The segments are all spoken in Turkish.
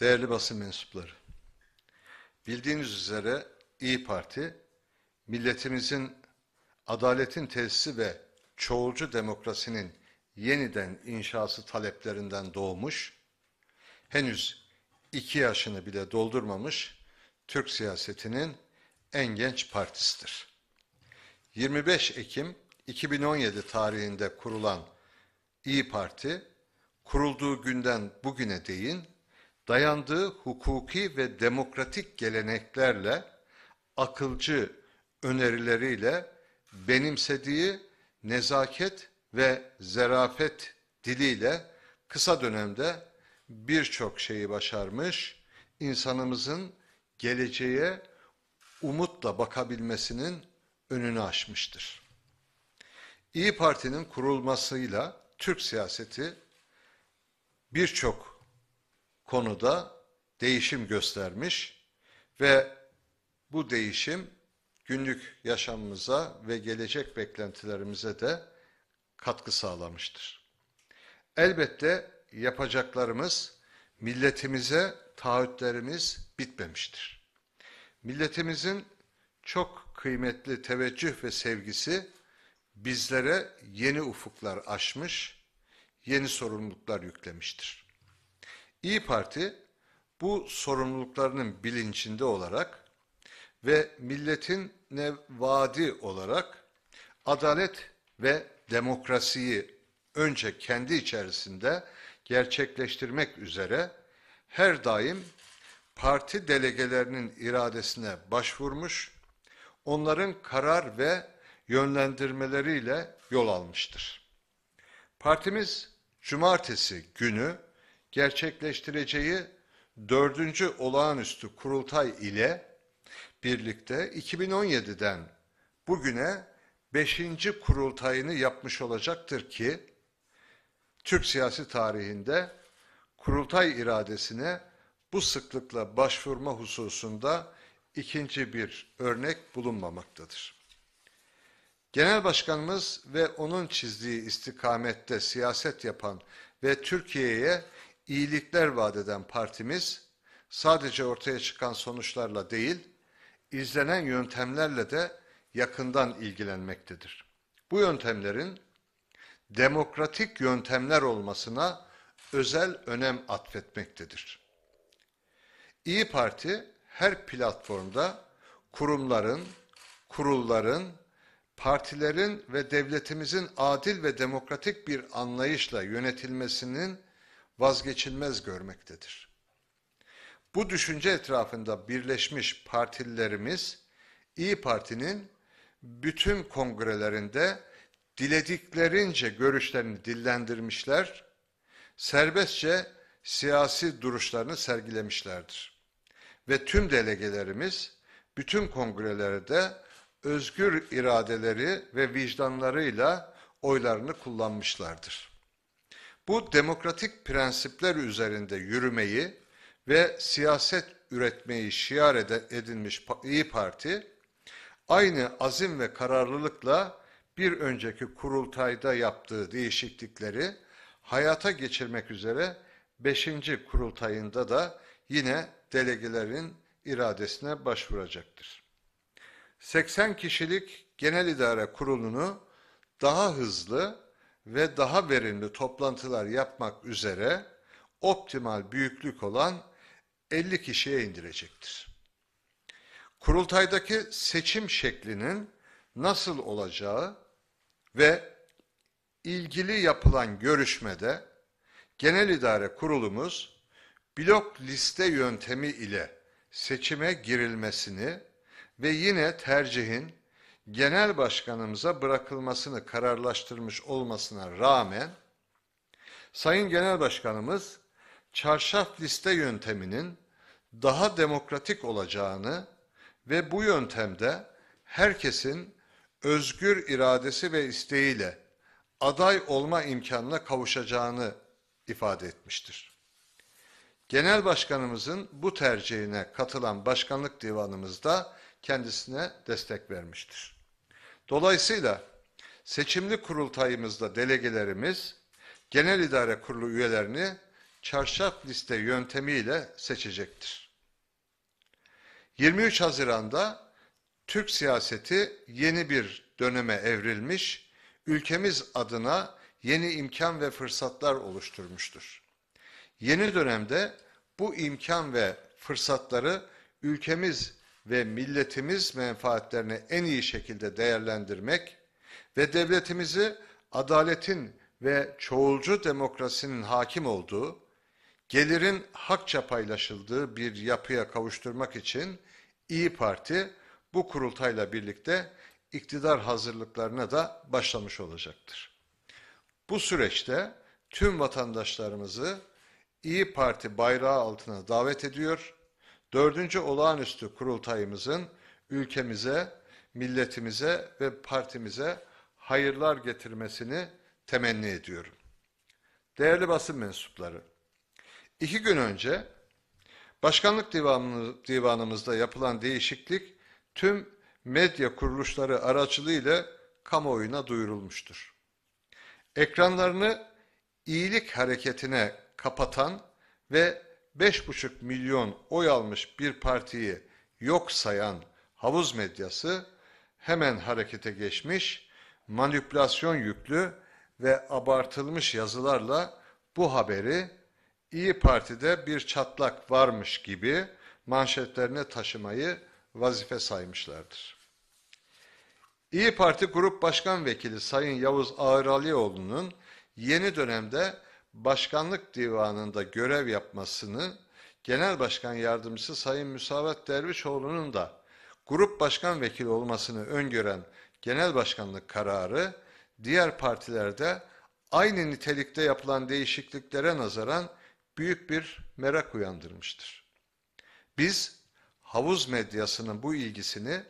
Değerli basın mensupları, bildiğiniz üzere İyi Parti, milletimizin adaletin tesisi ve çoğulcu demokrasinin yeniden inşası taleplerinden doğmuş, henüz iki yaşını bile doldurmamış Türk siyasetinin en genç partisidir. 25 Ekim 2017 tarihinde kurulan İyi Parti, kurulduğu günden bugüne değin dayandığı hukuki ve demokratik geleneklerle, akılcı önerileriyle benimsediği nezaket ve zerafet diliyle kısa dönemde birçok şeyi başarmış, insanımızın geleceğe umutla bakabilmesinin önünü açmıştır. İyi Parti'nin kurulmasıyla Türk siyaseti birçok konuda değişim göstermiş ve bu değişim günlük yaşamımıza ve gelecek beklentilerimize de katkı sağlamıştır. Elbette yapacaklarımız, milletimize taahhütlerimiz bitmemiştir. Milletimizin çok kıymetli teveccüh ve sevgisi bizlere yeni ufuklar açmış, yeni sorumluluklar yüklemiştir. İyi Parti bu sorumluluklarının bilincinde olarak ve milletin nevadi olarak adalet ve demokrasiyi önce kendi içerisinde gerçekleştirmek üzere her daim parti delegelerinin iradesine başvurmuş, onların karar ve yönlendirmeleriyle yol almıştır. Partimiz cumartesi günü gerçekleştireceği dördüncü olağanüstü kurultay ile birlikte 2017'den bugüne beşinci kurultayını yapmış olacaktır ki Türk siyasi tarihinde kurultay iradesine bu sıklıkla başvurma hususunda ikinci bir örnek bulunmamaktadır. Genel Başkanımız ve onun çizdiği istikamette siyaset yapan ve Türkiye'ye iyilikler vaat eden partimiz sadece ortaya çıkan sonuçlarla değil, izlenen yöntemlerle de yakından ilgilenmektedir. Bu yöntemlerin demokratik yöntemler olmasına özel önem atfetmektedir. İyi Parti her platformda kurumların, kurulların, partilerin ve devletimizin adil ve demokratik bir anlayışla yönetilmesinin vazgeçilmez görmektedir. Bu düşünce etrafında birleşmiş partilerimiz İyi Parti'nin bütün kongrelerinde dilediklerince görüşlerini dillendirmişler, serbestçe siyasi duruşlarını sergilemişlerdir. Ve tüm delegelerimiz bütün kongrelerde özgür iradeleri ve vicdanlarıyla oylarını kullanmışlardır. Bu demokratik prensipler üzerinde yürümeyi ve siyaset üretmeyi şiar edinmiş İyi Parti aynı azim ve kararlılıkla bir önceki kurultayda yaptığı değişiklikleri hayata geçirmek üzere 5. kurultayında da yine delegelerin iradesine başvuracaktır. 80 kişilik Genel idare Kurulu'nu daha hızlı ve daha verimli toplantılar yapmak üzere optimal büyüklük olan 50 kişiye indirecektir. Kurultaydaki seçim şeklinin nasıl olacağı ve ilgili yapılan görüşmede Genel idare Kurulumuz blok liste yöntemi ile seçime girilmesini ve yine tercihin genel başkanımıza bırakılmasını kararlaştırmış olmasına rağmen Sayın Genel Başkanımız çarşaf liste yönteminin daha demokratik olacağını ve bu yöntemde herkesin özgür iradesi ve isteğiyle aday olma imkanına kavuşacağını ifade etmiştir. Genel Başkanımızın bu tercihine katılan Başkanlık Divanımız da kendisine destek vermiştir. Dolayısıyla seçimli kurultayımızda delegelerimiz genel idare kurulu üyelerini çarşaf liste yöntemiyle seçecektir. 23 Haziran'da Türk siyaseti yeni bir döneme evrilmiş, ülkemiz adına yeni imkan ve fırsatlar oluşturmuştur. Yeni dönemde bu imkan ve fırsatları ülkemiz ve milletimiz menfaatlerini en iyi şekilde değerlendirmek ve devletimizi adaletin ve çoğulcu demokrasinin hakim olduğu, gelirin hakça paylaşıldığı bir yapıya kavuşturmak için İyi Parti bu kurultayla birlikte iktidar hazırlıklarına da başlamış olacaktır. Bu süreçte tüm vatandaşlarımızı İyi Parti bayrağı altına davet ediyor Dördüncü olağanüstü kurultayımızın ülkemize, milletimize ve partimize hayırlar getirmesini temenni ediyorum. Değerli basın mensupları, iki gün önce başkanlık divanımızda yapılan değişiklik tüm medya kuruluşları aracılığıyla kamuoyuna duyurulmuştur. Ekranlarını iyilik hareketine kapatan ve 5,5 milyon oy almış bir partiyi yok sayan havuz medyası hemen harekete geçmiş, manipülasyon yüklü ve abartılmış yazılarla bu haberi İyi Parti'de bir çatlak varmış gibi manşetlerine taşımayı vazife saymışlardır. İyi Parti Grup Başkan Vekili Sayın Yavuz Ağıralioğlu'nun yeni dönemde başkanlık divanında görev yapmasını Genel Başkan Yardımcısı Sayın Müsavat Dervişoğlu'nun da grup başkan vekili olmasını öngören genel başkanlık kararı diğer partilerde aynı nitelikte yapılan değişikliklere nazaran büyük bir merak uyandırmıştır. Biz havuz medyasının bu ilgisini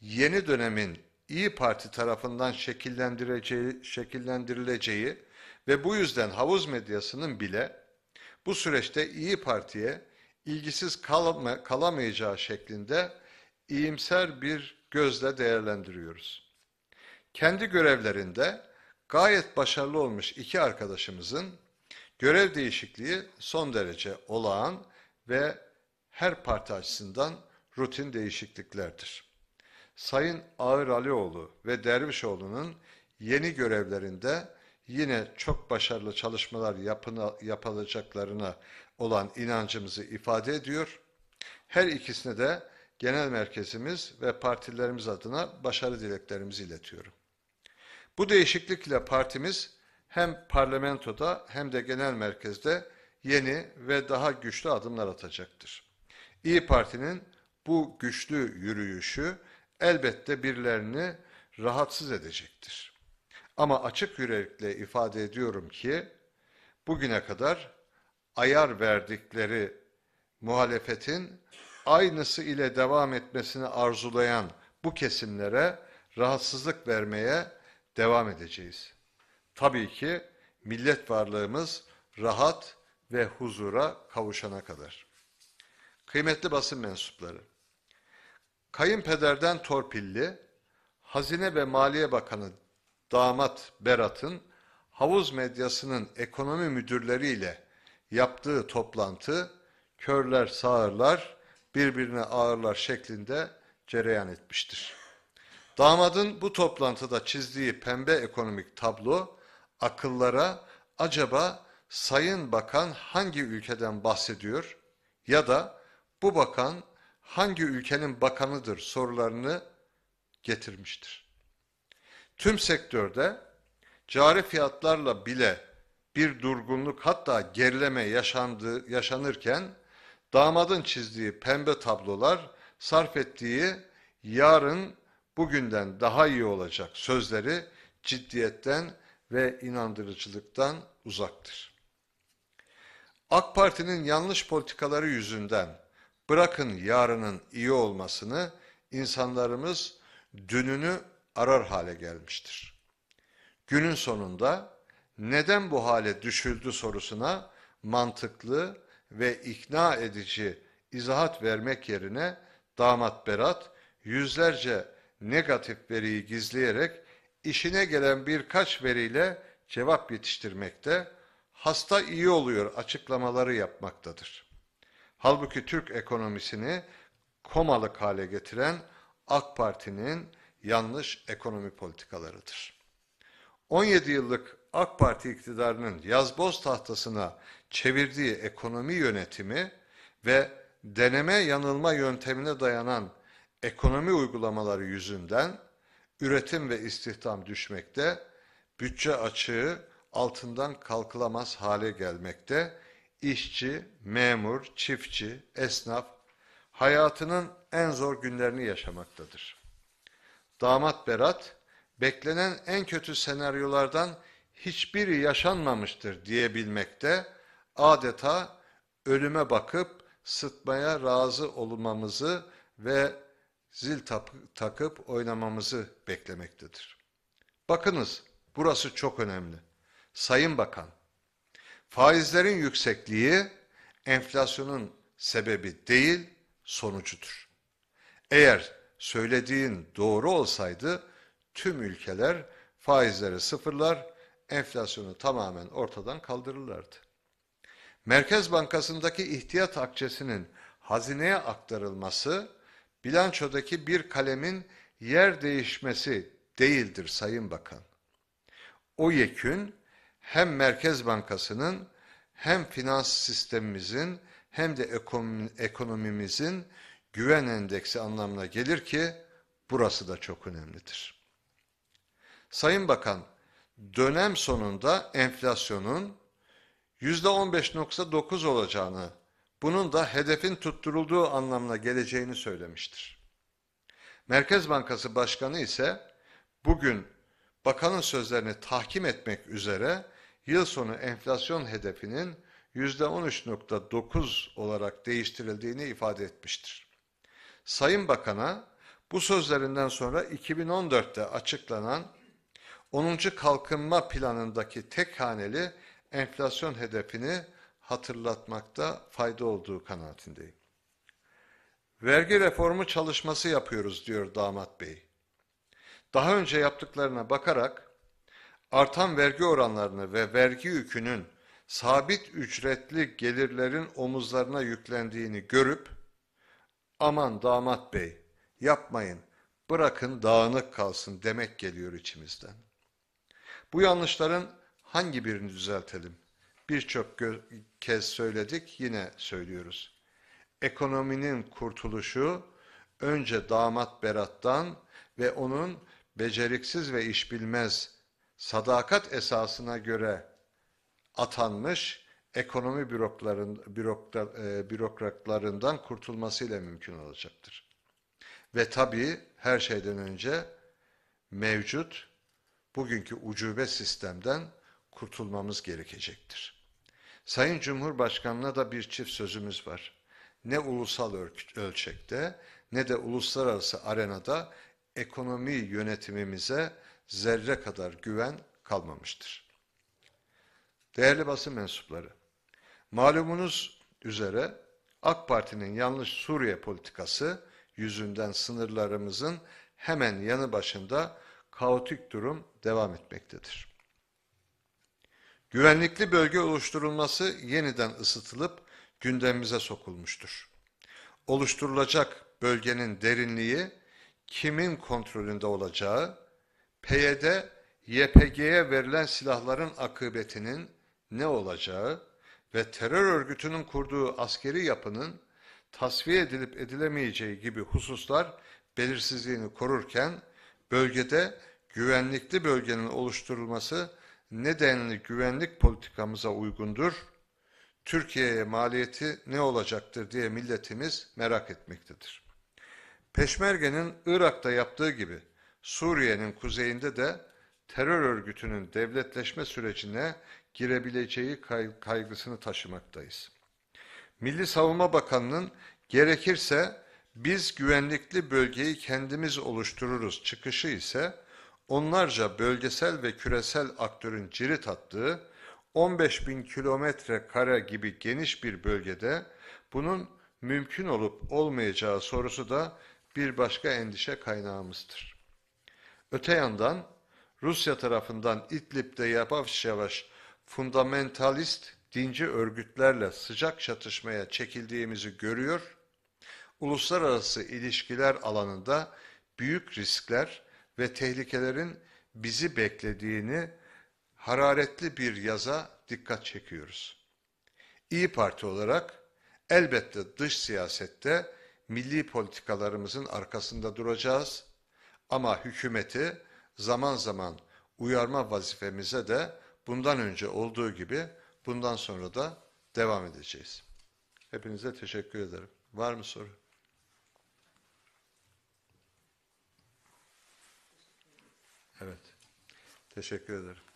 yeni dönemin İyi Parti tarafından şekillendirileceği ve bu yüzden havuz medyasının bile bu süreçte İyi Parti'ye ilgisiz kalama, kalamayacağı şeklinde iyimser bir gözle değerlendiriyoruz. Kendi görevlerinde gayet başarılı olmuş iki arkadaşımızın görev değişikliği son derece olağan ve her parti açısından rutin değişikliklerdir. Sayın Ağır Alioğlu ve Dervişoğlu'nun yeni görevlerinde yine çok başarılı çalışmalar yapına, yapılacaklarına olan inancımızı ifade ediyor. Her ikisine de genel merkezimiz ve partilerimiz adına başarı dileklerimizi iletiyorum. Bu değişiklikle partimiz hem parlamentoda hem de genel merkezde yeni ve daha güçlü adımlar atacaktır. İyi Parti'nin bu güçlü yürüyüşü elbette birilerini rahatsız edecektir. Ama açık yürekle ifade ediyorum ki bugüne kadar ayar verdikleri muhalefetin aynısı ile devam etmesini arzulayan bu kesimlere rahatsızlık vermeye devam edeceğiz. Tabii ki millet varlığımız rahat ve huzura kavuşana kadar. Kıymetli basın mensupları, kayınpederden torpilli, Hazine ve Maliye Bakanı damat Berat'ın havuz medyasının ekonomi müdürleriyle yaptığı toplantı körler sağırlar birbirine ağırlar şeklinde cereyan etmiştir. Damadın bu toplantıda çizdiği pembe ekonomik tablo akıllara acaba Sayın Bakan hangi ülkeden bahsediyor ya da bu bakan hangi ülkenin bakanıdır sorularını getirmiştir. Tüm sektörde cari fiyatlarla bile bir durgunluk hatta gerileme yaşandığı, yaşanırken damadın çizdiği pembe tablolar sarf ettiği yarın bugünden daha iyi olacak sözleri ciddiyetten ve inandırıcılıktan uzaktır. AK Parti'nin yanlış politikaları yüzünden bırakın yarının iyi olmasını insanlarımız dününü arar hale gelmiştir. Günün sonunda neden bu hale düşüldü sorusuna mantıklı ve ikna edici izahat vermek yerine damat Berat yüzlerce negatif veriyi gizleyerek işine gelen birkaç veriyle cevap yetiştirmekte, hasta iyi oluyor açıklamaları yapmaktadır. Halbuki Türk ekonomisini komalık hale getiren AK Parti'nin yanlış ekonomi politikalarıdır. 17 yıllık AK Parti iktidarının yazboz tahtasına çevirdiği ekonomi yönetimi ve deneme yanılma yöntemine dayanan ekonomi uygulamaları yüzünden üretim ve istihdam düşmekte, bütçe açığı altından kalkılamaz hale gelmekte, işçi, memur, çiftçi, esnaf hayatının en zor günlerini yaşamaktadır damat Berat, beklenen en kötü senaryolardan hiçbiri yaşanmamıştır diyebilmekte, adeta ölüme bakıp sıtmaya razı olmamızı ve zil takıp oynamamızı beklemektedir. Bakınız, burası çok önemli. Sayın Bakan, faizlerin yüksekliği enflasyonun sebebi değil, sonucudur. Eğer söylediğin doğru olsaydı tüm ülkeler faizleri sıfırlar, enflasyonu tamamen ortadan kaldırırlardı. Merkez Bankası'ndaki ihtiyat akçesinin hazineye aktarılması, bilançodaki bir kalemin yer değişmesi değildir Sayın Bakan. O yekün hem Merkez Bankası'nın hem finans sistemimizin hem de ekonomimizin güven endeksi anlamına gelir ki burası da çok önemlidir. Sayın Bakan, dönem sonunda enflasyonun %15.9 olacağını, bunun da hedefin tutturulduğu anlamına geleceğini söylemiştir. Merkez Bankası Başkanı ise bugün bakanın sözlerini tahkim etmek üzere yıl sonu enflasyon hedefinin %13.9 olarak değiştirildiğini ifade etmiştir. Sayın Bakan'a bu sözlerinden sonra 2014'te açıklanan 10. Kalkınma Planı'ndaki tek haneli enflasyon hedefini hatırlatmakta fayda olduğu kanaatindeyim. Vergi reformu çalışması yapıyoruz diyor damat bey. Daha önce yaptıklarına bakarak artan vergi oranlarını ve vergi yükünün sabit ücretli gelirlerin omuzlarına yüklendiğini görüp aman damat bey yapmayın bırakın dağınık kalsın demek geliyor içimizden. Bu yanlışların hangi birini düzeltelim? Birçok kez söyledik yine söylüyoruz. Ekonominin kurtuluşu önce damat Berat'tan ve onun beceriksiz ve işbilmez sadakat esasına göre atanmış ekonomi bürokların, bürokra, e, bürokratlarından kurtulmasıyla mümkün olacaktır. Ve tabii her şeyden önce mevcut bugünkü ucube sistemden kurtulmamız gerekecektir. Sayın Cumhurbaşkanı'na da bir çift sözümüz var. Ne ulusal ölçekte ne de uluslararası arenada ekonomi yönetimimize zerre kadar güven kalmamıştır. Değerli basın mensupları, Malumunuz üzere AK Parti'nin yanlış Suriye politikası yüzünden sınırlarımızın hemen yanı başında kaotik durum devam etmektedir. Güvenlikli bölge oluşturulması yeniden ısıtılıp gündemimize sokulmuştur. Oluşturulacak bölgenin derinliği, kimin kontrolünde olacağı, PYD, YPG'ye verilen silahların akıbetinin ne olacağı, ve terör örgütünün kurduğu askeri yapının tasfiye edilip edilemeyeceği gibi hususlar belirsizliğini korurken bölgede güvenlikli bölgenin oluşturulması nedenli güvenlik politikamıza uygundur. Türkiye'ye maliyeti ne olacaktır diye milletimiz merak etmektedir. Peşmerge'nin Irak'ta yaptığı gibi Suriye'nin kuzeyinde de terör örgütünün devletleşme sürecine girebileceği kaygısını taşımaktayız. Milli Savunma Bakanı'nın gerekirse biz güvenlikli bölgeyi kendimiz oluştururuz çıkışı ise onlarca bölgesel ve küresel aktörün cirit attığı 15 bin kilometre kare gibi geniş bir bölgede bunun mümkün olup olmayacağı sorusu da bir başka endişe kaynağımızdır. Öte yandan Rusya tarafından İdlib'de yavaş yavaş fundamentalist dinci örgütlerle sıcak çatışmaya çekildiğimizi görüyor, uluslararası ilişkiler alanında büyük riskler ve tehlikelerin bizi beklediğini hararetli bir yaza dikkat çekiyoruz. İyi Parti olarak elbette dış siyasette milli politikalarımızın arkasında duracağız ama hükümeti zaman zaman uyarma vazifemize de bundan önce olduğu gibi bundan sonra da devam edeceğiz. Hepinize teşekkür ederim. Var mı soru? Evet. Teşekkür ederim.